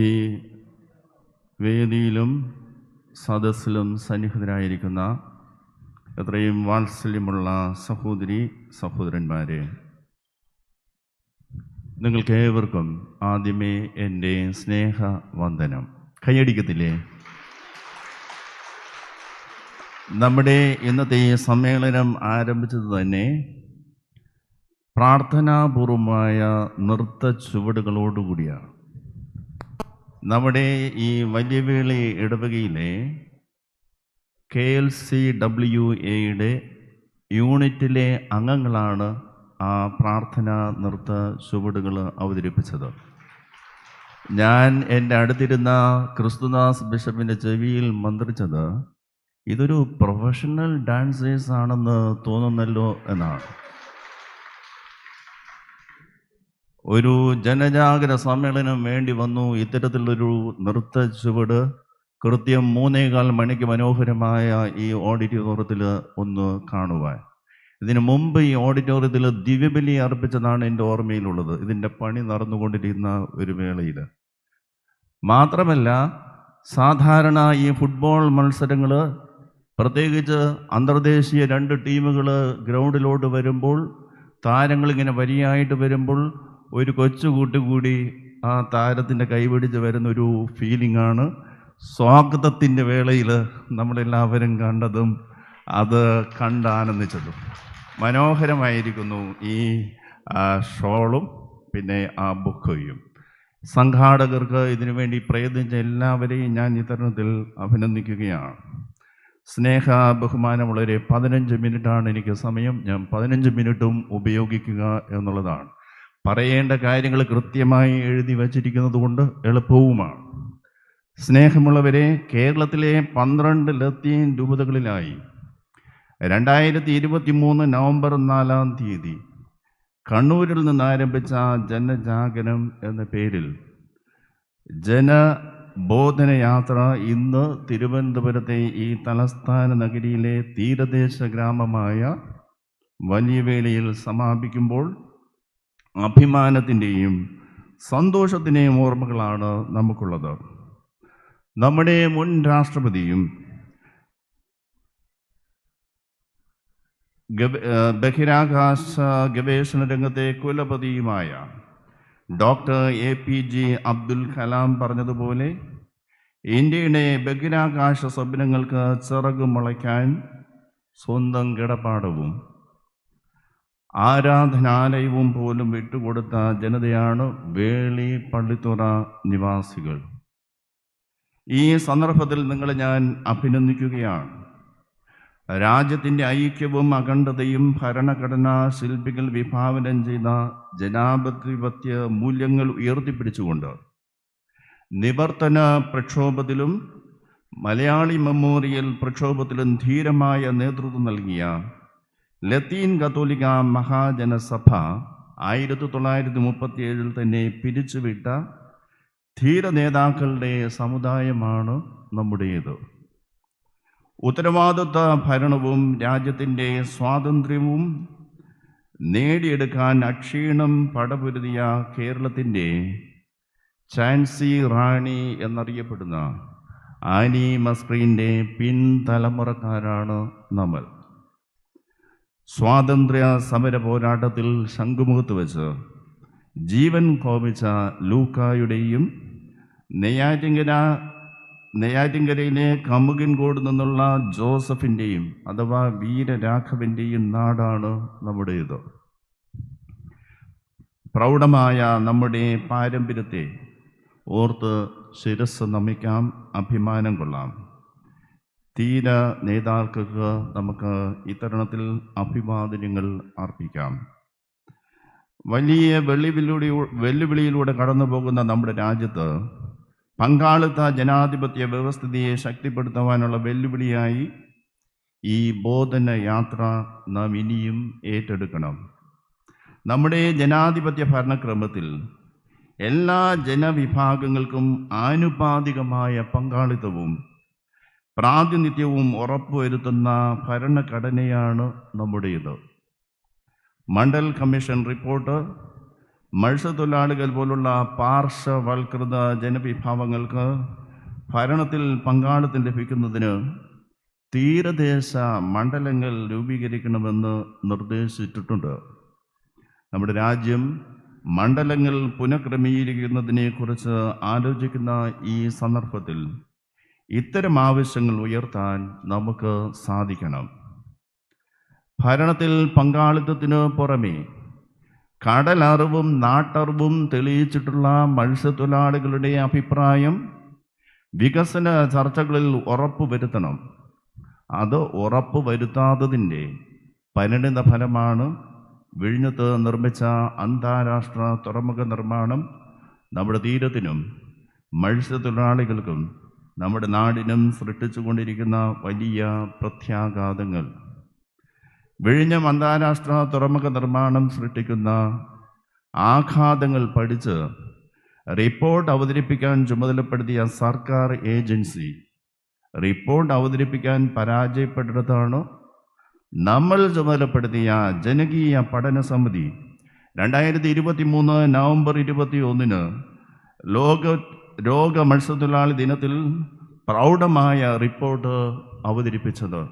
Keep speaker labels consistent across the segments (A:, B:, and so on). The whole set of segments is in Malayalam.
A: ഈ വേദിയിലും സദസ്സിലും സന്നിഹിതരായിരിക്കുന്ന എത്രയും വാത്സല്യമുള്ള സഹോദരി സഹോദരന്മാരെ നിങ്ങൾക്കേവർക്കും ആദ്യമേ എൻ്റെ സ്നേഹ വന്ദനം കൈയടിക്കത്തില്ലേ നമ്മുടെ ഇന്നത്തെ സമ്മേളനം ആരംഭിച്ചത് തന്നെ പ്രാർത്ഥനാപൂർവമായ നൃത്ത ചുവടുകളോടുകൂടിയാണ് നമ്മുടെ ഈ വലിയവേളി ഇടവകയിലെ കെ എൽ സി ഡബ്ല്യു എയുടെ യൂണിറ്റിലെ അംഗങ്ങളാണ് ആ പ്രാർത്ഥന നൃത്ത ചുവടുകൾ അവതരിപ്പിച്ചത് ഞാൻ എൻ്റെ അടുത്തിരുന്ന ക്രിസ്തുദാസ് ബിഷപ്പിൻ്റെ ചെവിയിൽ മന്ത്രിച്ചത് ഇതൊരു പ്രൊഫഷണൽ ഡാൻസേഴ്സ് ആണെന്ന് തോന്നുന്നല്ലോ എന്നാണ് ഒരു ജനജാഗര സമ്മേളനം വേണ്ടി വന്നു ഇത്തരത്തിലൊരു നൃത്ത ചുവട് കൃത്യം മൂന്നേകാൽ മണിക്ക് മനോഹരമായ ഈ ഓഡിറ്റോറിയത്തിൽ ഒന്ന് കാണുവാൻ ഇതിനു മുമ്പ് ഈ ഓഡിറ്റോറിയത്തിൽ ദിവ്യബലി അർപ്പിച്ചതാണ് എൻ്റെ ഓർമ്മയിലുള്ളത് ഇതിൻ്റെ പണി നടന്നുകൊണ്ടിരിക്കുന്ന ഒരു വേളയിൽ മാത്രമല്ല സാധാരണ ഈ ഫുട്ബോൾ മത്സരങ്ങൾ പ്രത്യേകിച്ച് അന്തർദേശീയ രണ്ട് ടീമുകൾ ഗ്രൗണ്ടിലോട്ട് വരുമ്പോൾ താരങ്ങളിങ്ങനെ വരിയായിട്ട് വരുമ്പോൾ ഒരു കൊച്ചു കൂട്ടുകൂടി ആ താരത്തിൻ്റെ കൈപിടിച്ച് വരുന്നൊരു ഫീലിങ്ങാണ് സ്വാഗതത്തിൻ്റെ വേളയിൽ നമ്മളെല്ലാവരും കണ്ടതും അത് കണ്ടാനന്ദിച്ചതും മനോഹരമായിരിക്കുന്നു ഈ ഷോളും പിന്നെ ആ ബുക്കയും സംഘാടകർക്ക് ഇതിനുവേണ്ടി പ്രയത്നിച്ച എല്ലാവരെയും ഞാൻ ഈ അഭിനന്ദിക്കുകയാണ് സ്നേഹ ബഹുമാനം വളരെ പതിനഞ്ച് മിനിറ്റാണ് എനിക്ക് സമയം ഞാൻ പതിനഞ്ച് മിനിറ്റും ഉപയോഗിക്കുക എന്നുള്ളതാണ് പറയേണ്ട കാര്യങ്ങൾ കൃത്യമായി എഴുതി വച്ചിരിക്കുന്നത് കൊണ്ട് എളുപ്പവുമാണ് സ്നേഹമുള്ളവരെ കേരളത്തിലെ പന്ത്രണ്ട് ലത്തീൻ രൂപതകളിലായി രണ്ടായിരത്തി ഇരുപത്തി മൂന്ന് നവംബർ നാലാം തീയതി കണ്ണൂരിൽ നിന്ന് ആരംഭിച്ച ജനജാഗരം എന്ന പേരിൽ ജനബോധനയാത്ര ഇന്ന് തിരുവനന്തപുരത്തെ ഈ തലസ്ഥാന നഗരിയിലെ തീരദേശ ഗ്രാമമായ വലിയവേളിയിൽ സമാപിക്കുമ്പോൾ അഭിമാനത്തിൻ്റെയും സന്തോഷത്തിൻ്റെയും ഓർമ്മകളാണ് നമുക്കുള്ളത് നമ്മുടെ മുൻ രാഷ്ട്രപതിയും ബഹിരാകാശ ഗവേഷണ രംഗത്തെ കുലപതിയുമായ doctor A P J Abdul Kalam പറഞ്ഞതുപോലെ ഇന്ത്യയുടെ ബഹിരാകാശ സ്വപ്നങ്ങൾക്ക് ചിറക് മുളയ്ക്കാൻ സ്വന്തം കിടപ്പാടവും ആരാധനാലയവും പോലും വിട്ടുകൊടുത്ത ജനതയാണ് വേളി പള്ളിത്തുറ നിവാസികൾ ഈ സന്ദർഭത്തിൽ നിങ്ങൾ ഞാൻ അഭിനന്ദിക്കുകയാണ് രാജ്യത്തിൻ്റെ ഐക്യവും അഖണ്ഡതയും ഭരണഘടന ശില്പികൾ വിഭാവനം ചെയ്ത ജനാധിപത്യ മൂല്യങ്ങൾ ഉയർത്തിപ്പിടിച്ചുകൊണ്ട് നിവർത്തന പ്രക്ഷോഭത്തിലും മലയാളി മെമ്മോറിയൽ പ്രക്ഷോഭത്തിലും ധീരമായ നേതൃത്വം നൽകിയ ലത്തീൻ കത്തോലിക്ക മഹാജനസഭ ആയിരത്തി തൊള്ളായിരത്തി മുപ്പത്തി ഏഴിൽ തന്നെ പിരിച്ചുവിട്ട ധീര നേതാക്കളുടെ സമുദായമാണ് നമ്മുടേത് ഉത്തരവാദിത്വ ഭരണവും രാജ്യത്തിൻ്റെ സ്വാതന്ത്ര്യവും നേടിയെടുക്കാൻ അക്ഷീണം പടപൊരുതിയ കേരളത്തിൻ്റെ ചാൻസി റാണി എന്നറിയപ്പെടുന്ന ആനി മസ്ക്രീൻ്റെ പിൻതലമുറക്കാരാണ് നമ്മൾ സ്വാതന്ത്ര്യ സമര പോരാട്ടത്തിൽ ശംഖുമുഖത്ത് വെച്ച് ജീവൻ കോപിച്ച ലൂക്കായുടെയും നെയ്യാറ്റിങ്കര നെയ്യാറ്റിങ്കരയിലെ കമുകിൻകോട് നിന്നുള്ള ജോസഫിൻ്റെയും അഥവാ വീരരാഘവൻ്റെയും നാടാണ് നമ്മുടേത് പ്രൗഢമായ നമ്മുടെ പാരമ്പര്യത്തെ ഓർത്ത് ശിരസ് നമിക്കാം അഭിമാനം കൊള്ളാം തീര നേതാക്കൾക്ക് നമുക്ക് ഇത്തരണത്തിൽ അഭിവാദനങ്ങൾ അർപ്പിക്കാം വലിയ വെല്ലുവിളിയിലൂടെ വെല്ലുവിളിയിലൂടെ കടന്നു പോകുന്ന നമ്മുടെ രാജ്യത്ത് പങ്കാളിത്ത ജനാധിപത്യ വ്യവസ്ഥിതിയെ ശക്തിപ്പെടുത്തുവാനുള്ള വെല്ലുവിളിയായി ഈ ബോധന യാത്ര നാം ഇനിയും ഏറ്റെടുക്കണം നമ്മുടെ ജനാധിപത്യ ഭരണക്രമത്തിൽ എല്ലാ ജനവിഭാഗങ്ങൾക്കും ആനുപാതികമായ പങ്കാളിത്തവും പ്രാതിനിധ്യവും ഉറപ്പുവരുത്തുന്ന ഭരണഘടനയാണ് നമ്മുടേത് മണ്ഡൽ കമ്മീഷൻ റിപ്പോർട്ട് മത്സ്യത്തൊഴിലാളികൾ പോലുള്ള പാർശ്വവൽകൃത ജനവിഭാവങ്ങൾക്ക് ഭരണത്തിൽ പങ്കാളിത്തം ലഭിക്കുന്നതിന് തീരദേശ മണ്ഡലങ്ങൾ രൂപീകരിക്കണമെന്ന് നിർദ്ദേശിച്ചിട്ടുണ്ട് നമ്മുടെ രാജ്യം മണ്ഡലങ്ങൾ പുനഃക്രമീകരിക്കുന്നതിനെക്കുറിച്ച് ആലോചിക്കുന്ന ഈ സന്ദർഭത്തിൽ ഇത്തരം ആവശ്യങ്ങൾ ഉയർത്താൻ നമുക്ക് സാധിക്കണം ഭരണത്തിൽ പങ്കാളിത്തത്തിന് പുറമേ കടലറിവും നാട്ടറിവും തെളിയിച്ചിട്ടുള്ള മത്സ്യത്തൊഴിലാളികളുടെ അഭിപ്രായം വികസന ചർച്ചകളിൽ ഉറപ്പ് വരുത്തണം അത് ഉറപ്പ് വരുത്താത്തതിൻ്റെ പരിണിത ഫലമാണ് വിഴിഞ്ഞത്ത് നിർമ്മിച്ച അന്താരാഷ്ട്ര തുറമുഖ നിർമ്മാണം നമ്മുടെ തീരത്തിനും മത്സ്യത്തൊഴിലാളികൾക്കും നമ്മുടെ നാടിനും സൃഷ്ടിച്ചുകൊണ്ടിരിക്കുന്ന വലിയ പ്രത്യാഘാതങ്ങൾ വിഴിഞ്ഞ അന്താരാഷ്ട്ര തുറമുഖ നിർമ്മാണം സൃഷ്ടിക്കുന്ന ആഘാതങ്ങൾ പഠിച്ച് റിപ്പോർട്ട് അവതരിപ്പിക്കാൻ ചുമതലപ്പെടുത്തിയ സർക്കാർ ഏജൻസി റിപ്പോർട്ട് അവതരിപ്പിക്കാൻ പരാജയപ്പെട്ടിടത്താണോ നമ്മൾ ചുമതലപ്പെടുത്തിയ ജനകീയ പഠന സമിതി രണ്ടായിരത്തി ഇരുപത്തി മൂന്ന് നവംബർ ഇരുപത്തി ഒന്നിന് ലോക രോഗ മത്സ്യത്തൊഴിലാളി ദിനത്തിൽ പ്രൗഢമായ റിപ്പോർട്ട് അവതരിപ്പിച്ചത്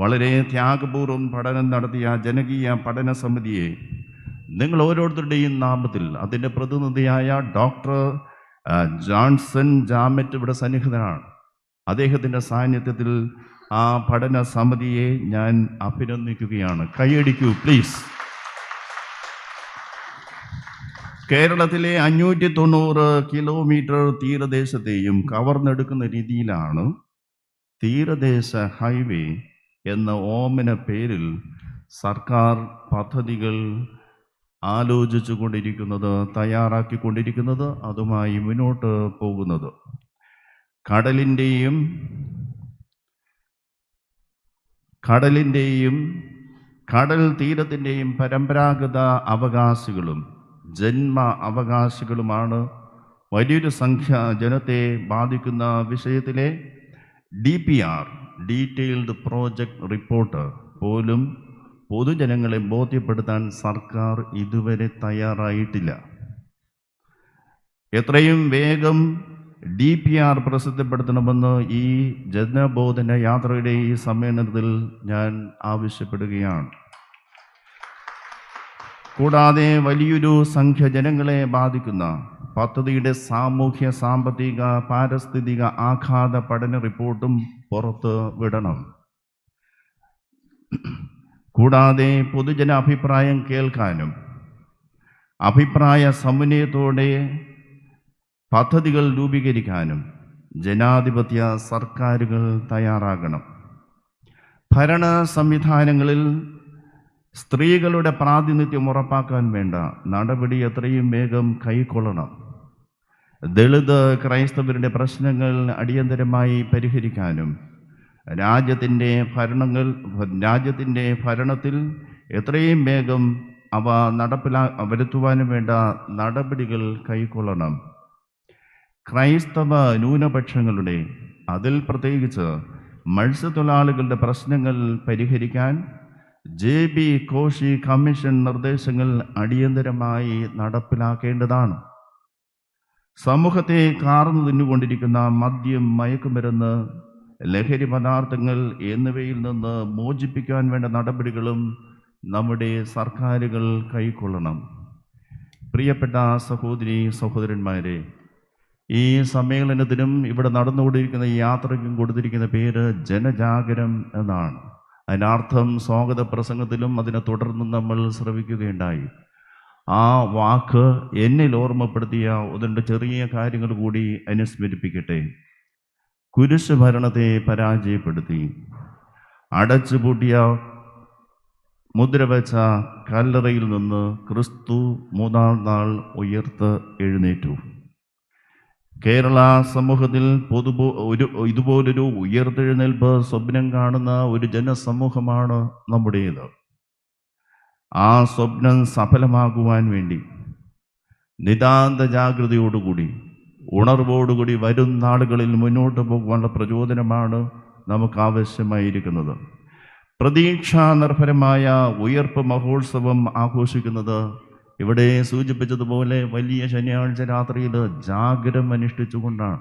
A: വളരെ ത്യാഗപൂർവ്വം പഠനം നടത്തിയ ജനകീയ പഠന സമിതിയെ നിങ്ങൾ ഓരോരുത്തരുടെയും നാമത്തിൽ അതിൻ്റെ പ്രതിനിധിയായ ഡോക്ടർ ജോൺസൺ ജാമറ്റ് ഇവിടെ സന്നിഹിതനാണ് അദ്ദേഹത്തിൻ്റെ സാന്നിധ്യത്തിൽ ആ പഠന സമിതിയെ ഞാൻ അഭിനന്ദിക്കുകയാണ് കൈയടിക്കൂ പ്ലീസ് കേരളത്തിലെ അഞ്ഞൂറ്റി തൊണ്ണൂറ് കിലോമീറ്റർ തീരദേശത്തെയും കവർന്നെടുക്കുന്ന രീതിയിലാണ് തീരദേശ ഹൈവേ എന്ന ഓമന പേരിൽ സർക്കാർ പദ്ധതികൾ ആലോചിച്ചു കൊണ്ടിരിക്കുന്നത് തയ്യാറാക്കിക്കൊണ്ടിരിക്കുന്നത് അതുമായി മുന്നോട്ട് പോകുന്നത് കടലിൻ്റെയും കടലിൻ്റെയും കടൽ തീരത്തിൻ്റെയും പരമ്പരാഗത അവകാശികളും ജന്മ അവകാശികളുമാണ് വലിയൊരു സംഖ്യ ജനത്തെ ബാധിക്കുന്ന വിഷയത്തിലെ D P R detailed project report പോലും പൊതുജനങ്ങളെ ബോധ്യപ്പെടുത്താൻ സർക്കാർ ഇതുവരെ തയ്യാറായിട്ടില്ല എത്രയും വേഗം ഡി പി ആർ പ്രസിദ്ധപ്പെടുത്തണമെന്ന് ഈ ജനബോധന യാത്രയുടെ ഈ സമ്മേളനത്തിൽ ഞാൻ ആവശ്യപ്പെടുകയാണ് കൂടാതെ വലിയൊരു സംഖ്യ ജനങ്ങളെ ബാധിക്കുന്ന പദ്ധതിയുടെ സാമൂഹ്യ സാമ്പത്തിക പാരിസ്ഥിതിക ആഘാത പഠന റിപ്പോർട്ടും പുറത്ത് വിടണം കൂടാതെ പൊതുജന അഭിപ്രായം കേൾക്കാനും അഭിപ്രായ സമന്വയത്തോടെ പദ്ധതികൾ രൂപീകരിക്കാനും ജനാധിപത്യ സർക്കാരുകൾ തയ്യാറാകണം ഭരണ സംവിധാനങ്ങളിൽ സ്ത്രീകളുടെ പ്രാതിനിധ്യം ഉറപ്പാക്കാൻ വേണ്ട നടപടി എത്രയും വേഗം കൈക്കൊള്ളണം ദളിത് ക്രൈസ്തവരുടെ പ്രശ്നങ്ങൾ അടിയന്തരമായി പരിഹരിക്കാനും രാജ്യത്തിൻ്റെ ഭരണങ്ങൾ രാജ്യത്തിൻ്റെ ഭരണത്തിൽ എത്രയും വേഗം അവ നടപ്പിലാ വരുത്തുവാനും വേണ്ട നടപടികൾ കൈക്കൊള്ളണം ക്രൈസ്തവ ന്യൂനപക്ഷങ്ങളുടെ അതിൽ പ്രത്യേകിച്ച് മത്സ്യത്തൊഴിലാളികളുടെ പ്രശ്നങ്ങൾ പരിഹരിക്കാൻ ജെ ബി കോശി കമ്മീഷൻ നിർദ്ദേശങ്ങൾ അടിയന്തരമായി നടപ്പിലാക്കേണ്ടതാണ് സമൂഹത്തെ കാർന്നു തിന്നുകൊണ്ടിരിക്കുന്ന മദ്യം മയക്കുമരുന്ന് ലഹരി പദാർത്ഥങ്ങൾ എന്നിവയിൽ നിന്ന് മോചിപ്പിക്കാൻ വേണ്ട നടപടികളും നമ്മുടെ സർക്കാരുകൾ കൈക്കൊള്ളണം പ്രിയപ്പെട്ട സഹോദരി സഹോദരന്മാരെ ഈ സമ്മേളനത്തിനും ഇവിടെ നടന്നുകൊണ്ടിരിക്കുന്ന യാത്രയ്ക്കും കൊടുത്തിരിക്കുന്ന പേര് ജനജാഗരം എന്നാണ് അതിനർത്ഥം സ്വാഗത പ്രസംഗത്തിലും അതിനെ തുടർന്ന് നമ്മൾ ശ്രവിക്കുകയുണ്ടായി ആ വാക്ക് എന്നിൽ ഓർമ്മപ്പെടുത്തിയ അതിൻ്റെ ചെറിയ കാര്യങ്ങൾ കൂടി അനുസ്മരിപ്പിക്കട്ടെ കുരിശ് ഭരണത്തെ പരാജയപ്പെടുത്തി അടച്ചുപൂട്ടിയ മുദ്ര വെച്ച കല്ലറയിൽ നിന്ന് ക്രിസ്തു മൂന്നാം നാൾ ഉയർത്ത് എഴുന്നേറ്റു കേരള സമൂഹത്തിൽ പൊതുപോ ഒരു ഇതുപോലൊരു ഉയർത്തെഴുന്നേൽപ്പ് സ്വപ്നം കാണുന്ന ഒരു ജനസമൂഹമാണ് നമ്മുടേത് ആ സ്വപ്നം സഫലമാകുവാൻ വേണ്ടി നിതാന്ത ജാഗ്രതയോടുകൂടി ഉണർവോടുകൂടി വരും നാളുകളിൽ മുന്നോട്ട് പോകുവാനുള്ള പ്രചോദനമാണ് നമുക്ക് ആവശ്യമായിരിക്കുന്നത് പ്രതീക്ഷാനിർഭരമായ നിർഭരമായ ഉയർപ്പ് മഹോത്സവം ആഘോഷിക്കുന്നത് ഇവിടെ സൂചിപ്പിച്ചതുപോലെ വലിയ ശനിയാഴ്ച രാത്രിയിൽ ജാഗ്രം അനുഷ്ഠിച്ചുകൊണ്ടാണ്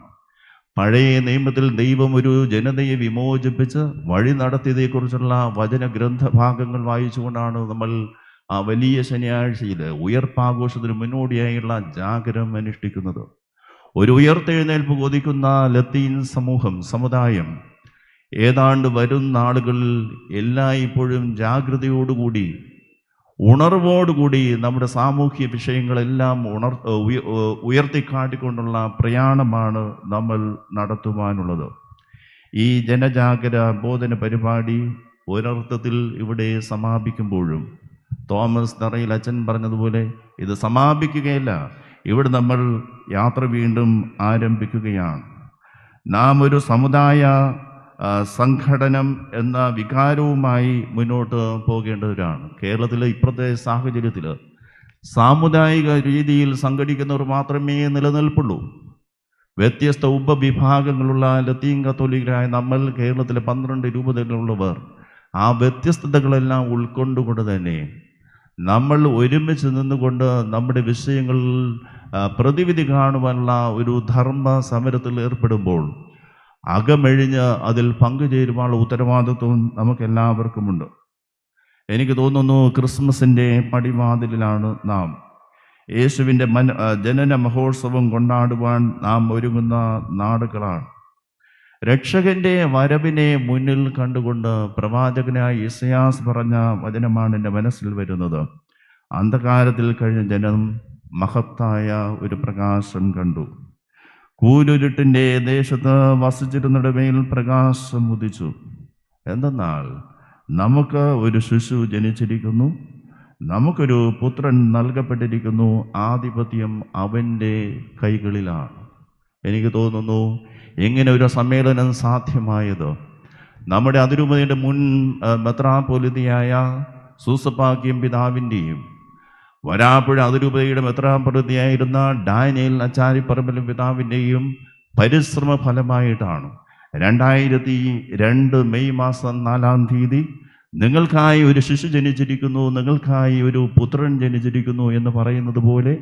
A: പഴയ നിയമത്തിൽ ദൈവം ഒരു ജനതയെ വിമോചിപ്പിച്ച് വഴി നടത്തിയതേക്കുറിച്ചുള്ള വചന ഗ്രന്ഥഭാഗങ്ങൾ വായിച്ചുകൊണ്ടാണ് നമ്മൾ ആ വലിയ ശനിയാഴ്ചയിൽ ഉയർപ്പാഘോഷത്തിന് മുന്നോടിയായുള്ള ജാഗ്രം അനുഷ്ഠിക്കുന്നത് ഒരു ഉയർത്തെഴുന്നേൽപ്പ് കൊതിക്കുന്ന ലത്തീൻ സമൂഹം സമുദായം ഏതാണ്ട് വരും നാളുകളിൽ എല്ലായ്പ്പോഴും ജാഗ്രതയോടുകൂടി ഉണർവോടുകൂടി നമ്മുടെ സാമൂഹ്യ വിഷയങ്ങളെല്ലാം ഉണർ ഉയർത്തിക്കാട്ടിക്കൊണ്ടുള്ള പ്രയാണമാണ് നമ്മൾ നടത്തുവാനുള്ളത് ഈ ജനജാഗര ബോധന പരിപാടി ഒരർത്ഥത്തിൽ ഇവിടെ സമാപിക്കുമ്പോഴും തോമസ് തറയിൽ അച്ഛൻ പറഞ്ഞതുപോലെ ഇത് സമാപിക്കുകയല്ല ഇവിടെ നമ്മൾ യാത്ര വീണ്ടും ആരംഭിക്കുകയാണ് നാം ഒരു സമുദായ സംഘടനം എന്ന വികാരവുമായി മുന്നോട്ട് പോകേണ്ടവരാണ് കേരളത്തിലെ ഇപ്പോഴത്തെ സാഹചര്യത്തിൽ സാമുദായിക രീതിയിൽ സംഘടിക്കുന്നവർ മാത്രമേ നിലനിൽപ്പുള്ളൂ വ്യത്യസ്ത ഉപവിഭാഗങ്ങളുള്ള ലത്തീൻ കത്തോലിക്കരായ നമ്മൾ കേരളത്തിലെ പന്ത്രണ്ട് രൂപതകളുള്ളവർ ആ വ്യത്യസ്തതകളെല്ലാം ഉൾക്കൊണ്ടുകൊണ്ട് തന്നെ നമ്മൾ ഒരുമിച്ച് നിന്നുകൊണ്ട് നമ്മുടെ വിഷയങ്ങളിൽ പ്രതിവിധി കാണുവാനുള്ള ഒരു ധർമ്മ സമരത്തിൽ ഏർപ്പെടുമ്പോൾ അകമെഴിഞ്ഞ് അതിൽ പങ്കുചേരുവാനുള്ള ഉത്തരവാദിത്വം എല്ലാവർക്കുമുണ്ട് എനിക്ക് തോന്നുന്നു ക്രിസ്മസിൻ്റെ പടിവാതിലാണ് നാം യേശുവിൻ്റെ മന ജനന മഹോത്സവം കൊണ്ടാടുവാൻ നാം ഒരുങ്ങുന്ന നാടുകളാണ് രക്ഷകന്റെ വരവിനെ മുന്നിൽ കണ്ടുകൊണ്ട് പ്രവാചകനായ ഇസയാസ് പറഞ്ഞ വചനമാണ് എൻ്റെ മനസ്സിൽ വരുന്നത് അന്ധകാരത്തിൽ കഴിഞ്ഞ ജനം മഹത്തായ ഒരു പ്രകാശം കണ്ടു കൂലുരുട്ടിൻ്റെ ദേശത്ത് വസിച്ചിരുന്നിട മേൽ പ്രകാശം ഉദിച്ചു എന്തെന്നാൽ നമുക്ക് ഒരു ശിശു ജനിച്ചിരിക്കുന്നു നമുക്കൊരു പുത്രൻ നൽകപ്പെട്ടിരിക്കുന്നു ആധിപത്യം അവൻ്റെ കൈകളിലാണ് എനിക്ക് തോന്നുന്നു എങ്ങനെ ഒരു സമ്മേളനം സാധ്യമായത് നമ്മുടെ അതിരൂപതയുടെ മുൻ മെത്രാപൊലിതയായ സൂസപ്പാക്കിയും പിതാവിൻ്റെയും വരാപ്പുഴ അതിരൂപതയുടെ പ്രതിയായിരുന്ന ഡാനിയൽ അച്ചാരിപ്പറമ്പിലും പിതാവിൻ്റെയും പരിശ്രമ ഫലമായിട്ടാണ് രണ്ടായിരത്തി രണ്ട് മെയ് മാസം നാലാം തീയതി നിങ്ങൾക്കായി ഒരു ശിശു ജനിച്ചിരിക്കുന്നു നിങ്ങൾക്കായി ഒരു പുത്രൻ ജനിച്ചിരിക്കുന്നു എന്ന് പറയുന്നത് പോലെ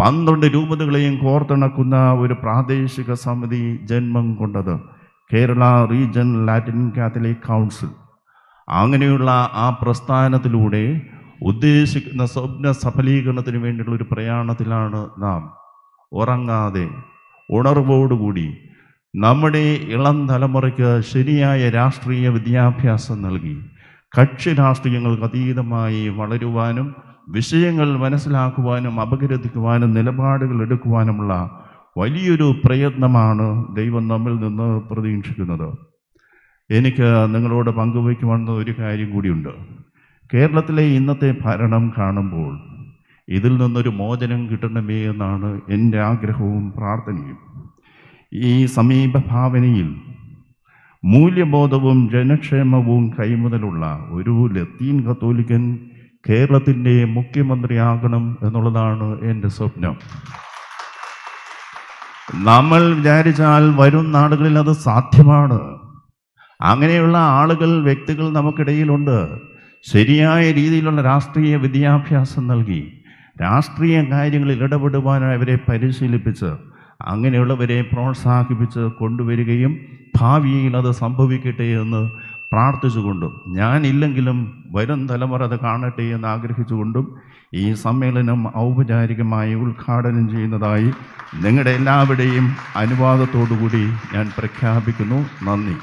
A: പന്ത്രണ്ട് രൂപതകളെയും കോർത്തിണക്കുന്ന ഒരു പ്രാദേശിക സമിതി ജന്മം കൊണ്ടത് Kerala region Latin Catholic council അങ്ങനെയുള്ള ആ പ്രസ്ഥാനത്തിലൂടെ ഉദ്ദേശിക്കുന്ന സ്വപ്ന സഫലീകരണത്തിന് വേണ്ടിയുള്ള ഒരു പ്രയാണത്തിലാണ് നാം ഉറങ്ങാതെ ഉണർവോടുകൂടി നമ്മുടെ ഇളം തലമുറയ്ക്ക് ശരിയായ രാഷ്ട്രീയ വിദ്യാഭ്യാസം നൽകി കക്ഷി രാഷ്ട്രീയങ്ങൾക്ക് അതീതമായി വളരുവാനും വിഷയങ്ങൾ മനസ്സിലാക്കുവാനും അപഗ്രഥിക്കുവാനും നിലപാടുകൾ എടുക്കുവാനുമുള്ള വലിയൊരു പ്രയത്നമാണ് ദൈവം നമ്മിൽ നിന്ന് പ്രതീക്ഷിക്കുന്നത് എനിക്ക് നിങ്ങളോട് പങ്കുവയ്ക്കുവാൻ ഒരു കാര്യം കൂടിയുണ്ട് കേരളത്തിലെ ഇന്നത്തെ ഭരണം കാണുമ്പോൾ ഇതിൽ നിന്നൊരു മോചനം കിട്ടണമേ എന്നാണ് എൻ്റെ ആഗ്രഹവും പ്രാർത്ഥനയും ഈ സമീപഭാവനയിൽ മൂല്യബോധവും ജനക്ഷേമവും കൈമുതലുള്ള ഒരു ലത്തീൻ കത്തോലിക്കൻ കേരളത്തിൻ്റെ മുഖ്യമന്ത്രിയാകണം എന്നുള്ളതാണ് എൻ്റെ സ്വപ്നം നമ്മൾ വിചാരിച്ചാൽ വരും നാടുകളിൽ അത് സാധ്യമാണ് അങ്ങനെയുള്ള ആളുകൾ വ്യക്തികൾ നമുക്കിടയിലുണ്ട് ശരിയായ രീതിയിലുള്ള രാഷ്ട്രീയ വിദ്യാഭ്യാസം നൽകി രാഷ്ട്രീയ കാര്യങ്ങളിൽ ഇടപെടുവാനായി അവരെ പരിശീലിപ്പിച്ച് അങ്ങനെയുള്ളവരെ പ്രോത്സാഹിപ്പിച്ച് കൊണ്ടുവരികയും ഭാവിയിൽ അത് സംഭവിക്കട്ടെ എന്ന് പ്രാർത്ഥിച്ചുകൊണ്ടും ഞാനില്ലെങ്കിലും വരും തലമുറ അത് കാണട്ടെ എന്ന് ആഗ്രഹിച്ചുകൊണ്ടും ഈ സമ്മേളനം ഔപചാരികമായി ഉദ്ഘാടനം ചെയ്യുന്നതായി നിങ്ങളുടെ എല്ലാവരുടെയും അനുവാദത്തോടുകൂടി ഞാൻ പ്രഖ്യാപിക്കുന്നു നന്ദി